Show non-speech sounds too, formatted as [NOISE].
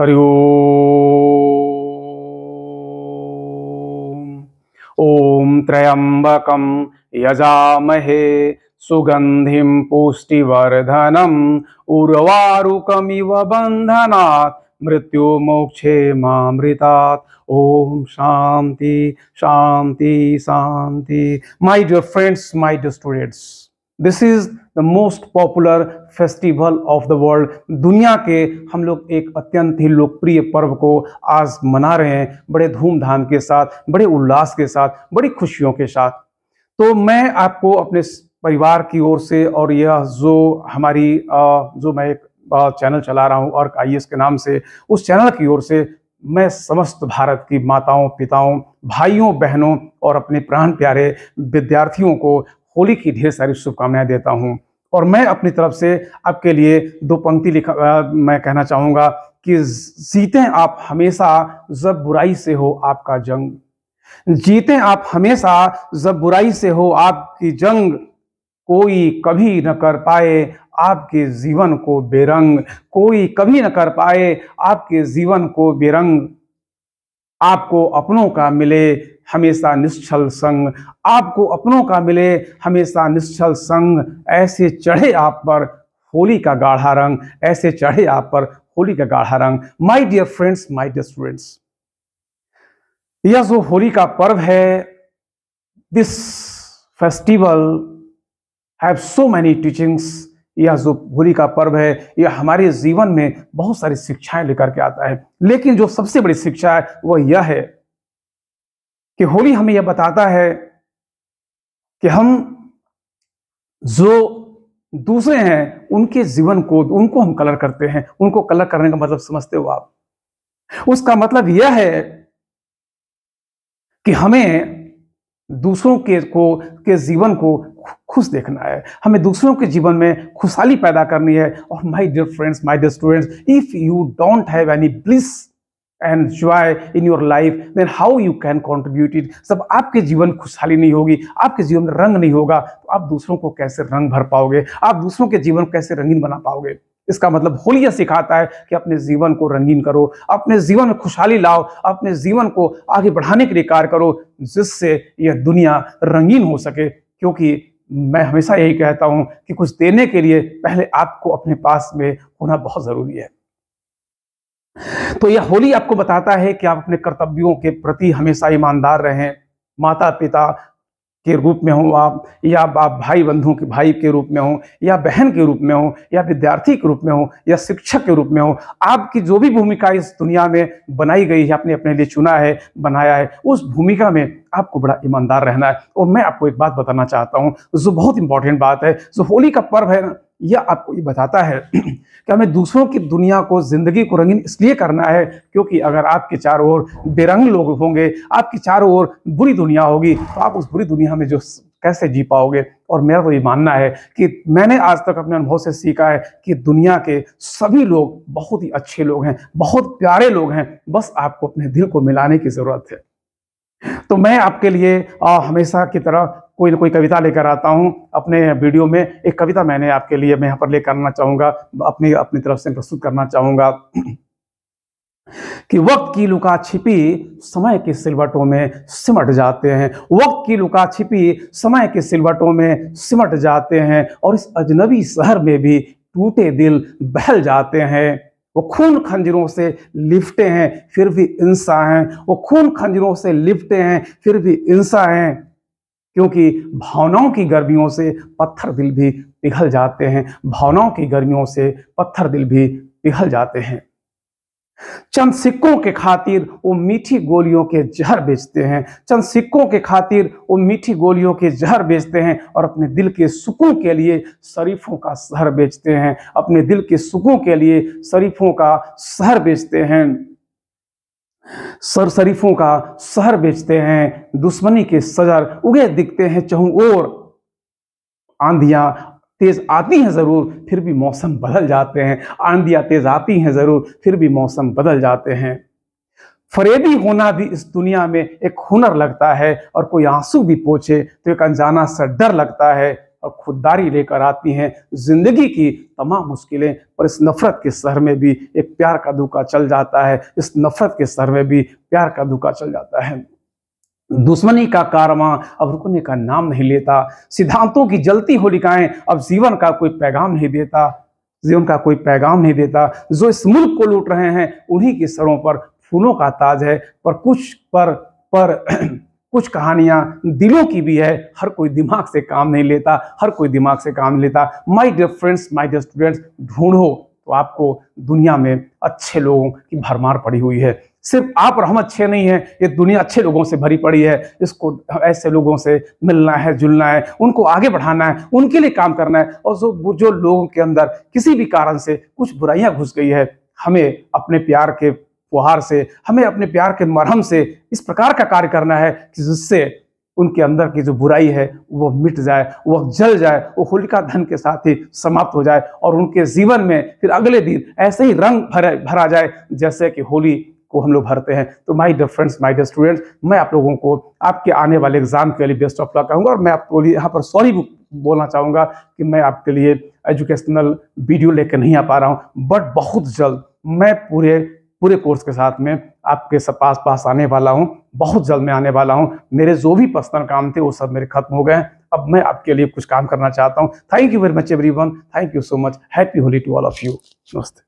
हरि ओम त्र्यंबक यजामहे सुगंधि पुष्टिवर्धनम उर्वाकमिव बंधना मृत्यु मोक्षे मृता ओम शांति शांति शांति my dear friends my dear students this is the most popular festival of the world दुनिया के हम लोग एक अत्यंत ही लोकप्रिय पर्व को आज मना रहे हैं बड़े धूमधाम के साथ बड़े उल्लास के साथ बड़ी खुशियों के साथ तो मैं आपको अपने परिवार की ओर से और यह जो हमारी जो मैं एक चैनल चला रहा हूँ और आई e के नाम से उस चैनल की ओर से मैं समस्त भारत की माताओं पिताओं भाइयों बहनों और अपने प्राण प्यारे विद्यार्थियों को होली की ढेर सारी शुभकामनाएं देता हूं और मैं अपनी तरफ से आपके लिए दो पंक्ति लिखा मैं कहना चाहूंगा कि जीतें आप हमेशा जब बुराई से हो आपका जंग जीतें आप हमेशा जब बुराई से हो आपकी जंग कोई कभी न कर पाए आपके जीवन को बेरंग कोई कभी न कर पाए आपके जीवन को बेरंग आपको अपनों का मिले हमेशा निश्चल संग आपको अपनों का मिले हमेशा निश्चल संग ऐसे चढ़े आप पर होली का गाढ़ा रंग ऐसे चढ़े आप पर होली का गाढ़ा रंग my dear friends my dear students यह जो होली का पर्व है this festival have so many teachings यह जो होली का पर्व है यह हमारे जीवन में बहुत सारी शिक्षाएं लेकर के आता है लेकिन जो सबसे बड़ी शिक्षा है वह यह है कि होली हमें यह बताता है कि हम जो दूसरे हैं उनके जीवन को उनको हम कलर करते हैं उनको कलर करने का मतलब समझते हो आप उसका मतलब यह है कि हमें दूसरों के को के जीवन को खुश देखना है हमें दूसरों के जीवन में खुशहाली पैदा करनी है और my dear friends my dear students if you don't have any bliss and joy in your life then how you can contribute it जब आपके जीवन खुशहाली नहीं होगी आपके जीवन में रंग नहीं होगा तो आप दूसरों को कैसे रंग भर पाओगे आप दूसरों के जीवन को कैसे रंगीन बना पाओगे इसका मतलब होली यह सिखाता है कि अपने जीवन को रंगीन करो अपने जीवन में खुशहाली लाओ अपने जीवन को आगे बढ़ाने के लिए कार्य करो जिससे यह दुनिया रंगीन हो सके क्योंकि मैं हमेशा यही कहता हूँ कि कुछ देने के लिए पहले आपको अपने पास में होना बहुत ज़रूरी है तो यह होली आपको बताता है कि आप अपने कर्तव्यों के प्रति हमेशा ईमानदार रहें माता पिता के रूप में हो आप या आप भाई बंधुओं के भाई के रूप में हो या बहन के रूप में हो या विद्यार्थी के रूप में हो या शिक्षक के रूप में हो आपकी जो भी भूमिका इस दुनिया में बनाई गई है आपने अपने लिए चुना है बनाया है उस भूमिका में आपको बड़ा ईमानदार रहना है और मैं आपको एक बात बताना चाहता हूँ जो बहुत इंपॉर्टेंट बात है जो होली का पर्व है ना यह आपको ये बताता है [CLEARS THROAT] कि हमें दूसरों की दुनिया को ज़िंदगी को रंगीन इसलिए करना है क्योंकि अगर आपके चारों ओर बेरंग लोग होंगे आपकी चारों ओर बुरी दुनिया होगी तो आप उस बुरी दुनिया में जो कैसे जी पाओगे और मेरा तो ये मानना है कि मैंने आज तक अपने अनुभव से सीखा है कि दुनिया के सभी लोग बहुत ही अच्छे लोग हैं बहुत प्यारे लोग हैं बस आपको अपने दिल को मिलाने की ज़रूरत है तो मैं आपके लिए आ, हमेशा की तरह कोई ना कोई कविता लेकर आता हूँ अपने वीडियो में एक कविता मैंने आपके लिए मैं यहाँ पर लेकर आना चाहूंगा अपनी अपनी तरफ से प्रस्तुत करना चाहूंगा कि वक्त की लुका छिपी समय के सिलवटों में सिमट जाते हैं वक्त की लुका छिपी समय के सिलवटों में सिमट जाते हैं और इस अजनबी शहर में भी टूटे दिल बहल जाते हैं वो खून खंजरों से लिपटे हैं फिर भी इंसा हैं वो खून खंजरों से लिपटे हैं फिर भी इंसा हैं क्योंकि भावनाओं की गर्मियों से पत्थर दिल भी पिघल जाते हैं भावनाओं की गर्मियों से पत्थर दिल भी पिघल जाते हैं चंद सिक्कों के खातिर वो मीठी गोलियों के जहर बेचते हैं चंद सिक्कों के खातिर वो मीठी गोलियों के जहर बेचते हैं और अपने दिल के सुकून के लिए शरीफों का शहर बेचते हैं अपने दिल के सुकून के लिए शरीफों का शहर बेचते हैं सर शरीफों का शहर बेचते हैं दुश्मनी के सजर उगे दिखते हैं और आंधियां तेज़ आती हैं ज़रूर फिर भी मौसम बदल जाते हैं आंधियाँ तेज़ आती हैं ज़रूर फिर भी मौसम बदल जाते हैं फरेबी होना भी इस दुनिया में एक हुनर लगता है और कोई आंसू भी पोछे तो एक अनजाना सा डर लगता है और खुददारी लेकर आती हैं जिंदगी की तमाम मुश्किलें पर इस नफरत के शहर में भी एक प्यार का धोखा चल जाता है इस नफरत के शहर में भी प्यार का धोखा चल जाता है दुश्मनी का कारवा अब रुकने का नाम नहीं लेता सिद्धांतों की जलती होलिकाएं अब जीवन का कोई पैगाम नहीं देता जीवन का कोई पैगाम नहीं देता जो इस मुल्क को लूट रहे हैं उन्हीं के सरों पर फूलों का ताज है पर कुछ पर पर [CLEARS THROAT] कुछ कहानियां दिलों की भी है हर कोई दिमाग से काम नहीं लेता हर कोई दिमाग से काम नहीं लेता my dear friends my dear students ढूंढो तो आपको दुनिया में अच्छे लोगों की भरमार पड़ी हुई है सिर्फ आप और हम अच्छे नहीं हैं ये दुनिया अच्छे लोगों से भरी पड़ी है इसको ऐसे लोगों से मिलना है जुलना है उनको आगे बढ़ाना है उनके लिए काम करना है और जो जो लोगों के अंदर किसी भी कारण से कुछ बुराइयां घुस गई है हमें अपने प्यार के फुहार से हमें अपने प्यार के मरहम से इस प्रकार का कार्य करना है कि जिससे उनके अंदर की जो बुराई है वो मिट जाए वह जल जाए वो होलिका धन के साथ ही समाप्त हो जाए और उनके जीवन में फिर अगले दिन ऐसे ही रंग भर भरा जाए जैसे कि होली को हम लोग भरते हैं तो माई डर फ्रेंड्स माई डर स्टूडेंट्स मैं आप लोगों को आपके आने वाले एग्जाम के लिए बेस्ट ऑफ लक कहूँगा और मैं आपको यहाँ पर सॉरी बोलना चाहूँगा कि मैं आपके लिए एजुकेशनल वीडियो लेकर नहीं आ पा रहा हूँ बट बहुत जल्द मैं पूरे पूरे कोर्स के साथ में आपके सब पास पास आने वाला हूँ बहुत जल्द मैं आने वाला हूँ मेरे जो भी पर्सनल काम थे वो सब मेरे खत्म हो गए अब मैं आपके लिए कुछ काम करना चाहता हूँ thank you very much everyone thank you so much happy Holi to all of you नमस्ते